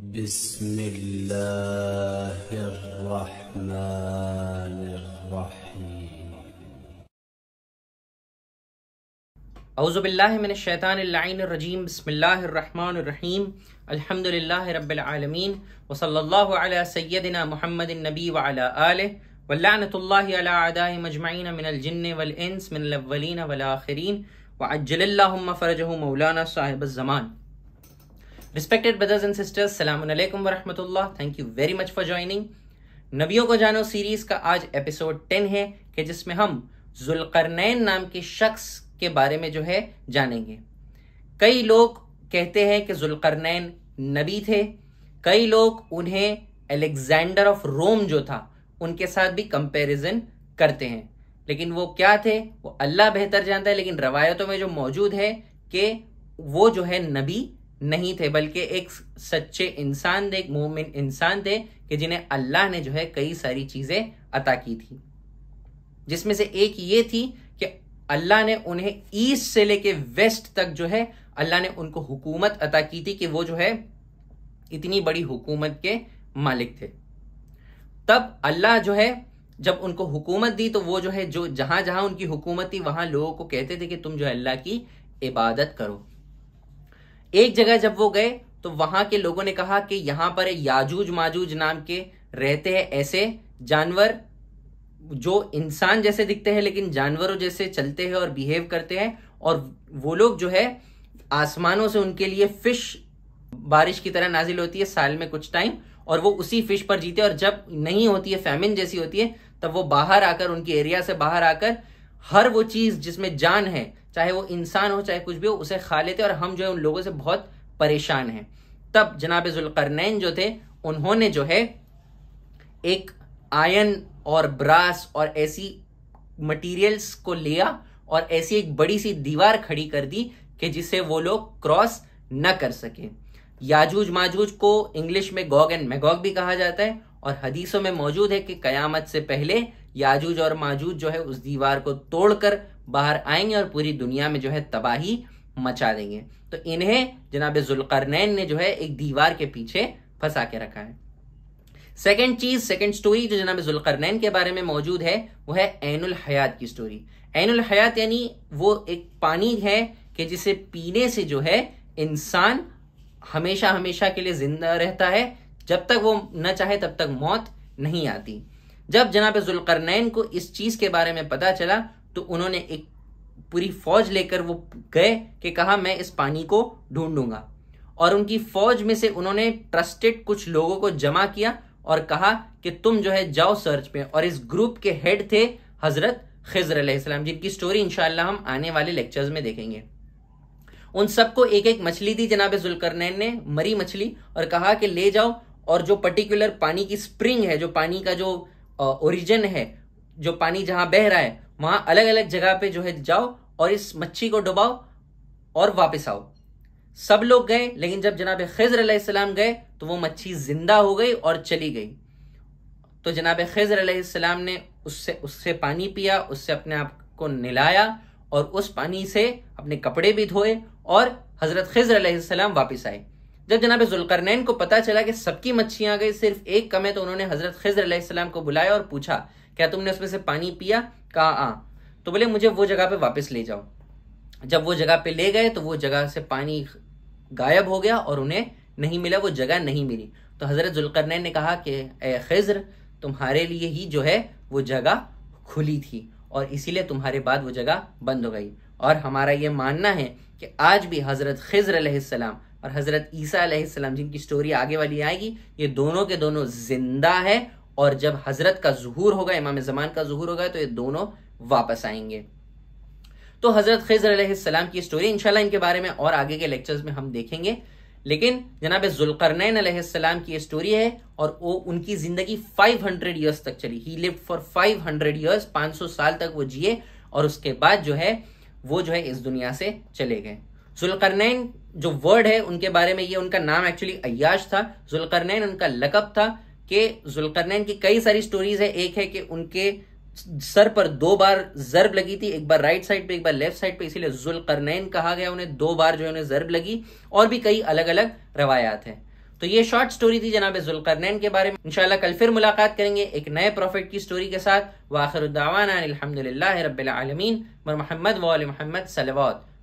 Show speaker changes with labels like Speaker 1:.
Speaker 1: بسم الله الرحمن الرحيم أعوذ بالله من الشيطان اللعين الرجيم بسم الله الرحمن الرحيم الحمد لله رب العالمين وصلى الله على سيدنا محمد النبي وعلى اله واللعنة الله على أعداء مجمعين من الجن والإنس من الأولين والآخرين وعجل اللهم فرجه مولانا صاحب الزمان respected brothers and sisters सलाम वरहमतुल्लाह thank you very much for joining नबियों को जानो सीरीज का आज एपिसोड टेन है कि जिसमें हम जुलकरनैन नाम के शख्स के बारे में जो है जानेंगे कई लोग कहते हैं कि जुलकरनैन नबी थे कई लोग उन्हें अलेक्जेंडर ऑफ रोम जो था उनके साथ भी कंपेरिजन करते हैं लेकिन वो क्या थे वो अल्लाह बेहतर जानता है लेकिन रवायतों में जो मौजूद है कि वो जो है नबी नहीं थे बल्कि एक सच्चे इंसान थे एक मोमिन इंसान थे कि जिन्हें अल्लाह ने जो है कई सारी चीज़ें अता की थी जिसमें से एक ये थी कि अल्लाह ने उन्हें ईस्ट से लेके वेस्ट तक जो है अल्लाह ने उनको हुकूमत अता की थी कि वो जो है इतनी बड़ी हुकूमत के मालिक थे तब अल्लाह जो है जब उनको हुकूमत दी तो वो जो है जो जहां जहां उनकी हुकूमत थी वहां लोगों को कहते थे कि तुम जो है अल्लाह की इबादत करो एक जगह जब वो गए तो वहां के लोगों ने कहा कि यहां पर याजूज माजूज नाम के रहते हैं ऐसे जानवर जो इंसान जैसे दिखते हैं लेकिन जानवरों जैसे चलते हैं और बिहेव करते हैं और वो लोग जो है आसमानों से उनके लिए फिश बारिश की तरह नाजिल होती है साल में कुछ टाइम और वो उसी फिश पर जीते और जब नहीं होती है फैमिन जैसी होती है तब वो बाहर आकर उनके एरिया से बाहर आकर हर वो चीज़ जिसमें जान है चाहे वो इंसान हो चाहे कुछ भी हो उसे खा लेते और हम जो है उन लोगों से बहुत परेशान हैं तब जनाब जुलकरनैन जो थे उन्होंने जो है एक आयन और ब्रास और ऐसी मटेरियल्स को लिया और ऐसी एक बड़ी सी दीवार खड़ी कर दी कि जिसे वो लोग क्रॉस न कर सके याजूज माजूज को इंग्लिश में गॉग एंड मैगॉग भी कहा जाता है और हदीसों में मौजूद है कि कयामत से पहले याजूज और माजूज जो है उस दीवार को तोड़कर बाहर आएंगे और पूरी दुनिया में जो है तबाही मचा देंगे तो इन्हें जनाब जुलकरनैन ने जो है एक दीवार के पीछे फंसा के रखा है सेकेंड चीज सेकेंड स्टोरी जो जनाब जुलकरनैन के बारे में मौजूद है वो है एनुल हयात की स्टोरी एनुल हयात यानी वो एक पानी है कि जिसे पीने से जो है इंसान हमेशा हमेशा के लिए जिंदा रहता है जब तक वो न चाहे तब तक मौत नहीं आती जब जनाब जुलकरनैन को इस चीज के बारे में पता चला तो उन्होंने एक पूरी फौज लेकर वो गए कि कहा मैं इस पानी को ढूंढूंगा और उनकी फौज में से उन्होंने ट्रस्टेड कुछ लोगों को जमा किया और कहा कि तुम जो है जाओ सर्च पे और इस ग्रुप के हेड थे हजरत खिजर अलैहिस्सलाम जिनकी स्टोरी इंशाल्लाह हम आने वाले लेक्चर्स में देखेंगे उन सबको एक एक मछली दी जनाब जुलकरनैन ने मरी मछली और कहा कि ले जाओ और जो पर्टिकुलर पानी की स्प्रिंग है जो पानी का जो ओरिजिन है जो पानी जहां बह रहा है वहां अलग अलग जगह पे जो है जाओ और इस मच्छी को डुबाओ और वापस आओ सब लोग गए लेकिन जब जनाब खजर अलैहिस्सलाम गए तो वो मच्छी जिंदा हो गई और चली गई तो जनाब खजर अलैहिस्सलाम ने उससे उससे पानी पिया उससे अपने आप को नहलाया और उस पानी से अपने कपड़े भी धोए और हजरत खजर अलैहिस्सलाम वापस आए जब जनाब जुलकरनैन को पता चला कि सबकी मच्छियाँ आ गई सिर्फ एक कम है तो उन्होंने हजरत खजर अलैहिस्सलाम को बुलाया और पूछा क्या तुमने उसमें से पानी पिया कहा आ हाँ। तो बोले मुझे वो जगह पे वापस ले जाओ जब वो जगह पे ले गए तो वो जगह से पानी गायब हो गया और उन्हें नहीं मिला वो जगह नहीं मिली तो हज़रत जुल्करनैन ने कहा कि ए खज़र तुम्हारे लिए ही जो है वो जगह खुली थी और इसीलिए तुम्हारे बाद वो जगह बंद हो गई और हमारा ये मानना है कि आज भी हज़रत खजर अलैहिस्सलाम और हज़रत ईसा जिनकी स्टोरी आगे वाली आएगी ये दोनों के दोनों जिंदा है और जब हज़रत का जहूर होगा इमाम ज़मान का जहूर होगा तो ये दोनों वापस आएंगे तो हज़रत खजर सलाम की स्टोरी इंशाल्लाह इनके बारे में और आगे के लेक्चर्स में हम देखेंगे लेकिन जनाब जुलकरनैन सलाम की स्टोरी है और वो उनकी ज़िंदगी 500 हंड्रेड ईयर्स तक चली he live for 500 hundred years पांच साल तक वो जिए और उसके बाद जो है वो जो है इस दुनिया से चले गए जुलकरनैन जो वर्ड है उनके बारे में ये उनका नाम एक्चुअली अयाश था जुलकरनैन उनका लकब था कि जुलकरनैन की कई सारी स्टोरीज है एक है कि उनके सर पर दो बार जर्ब लगी थी एक बार राइट साइड पे एक बार लेफ्ट साइड पे इसीलिए जुलकरनैन कहा गया उन्हें दो बार जो है उन्हें जर्ब लगी और भी कई अलग अलग रवायात हैं तो ये शॉर्ट स्टोरी थी जनाब जुलकरनैन के बारे में इंशाल्लाह कल फिर मुलाकात करेंगे एक नए प्रॉफिट की स्टोरी के साथ वाखिर दावाना अलहमदिल्ला रबालमीन मोहम्मद वाल मोहम्मद सलवात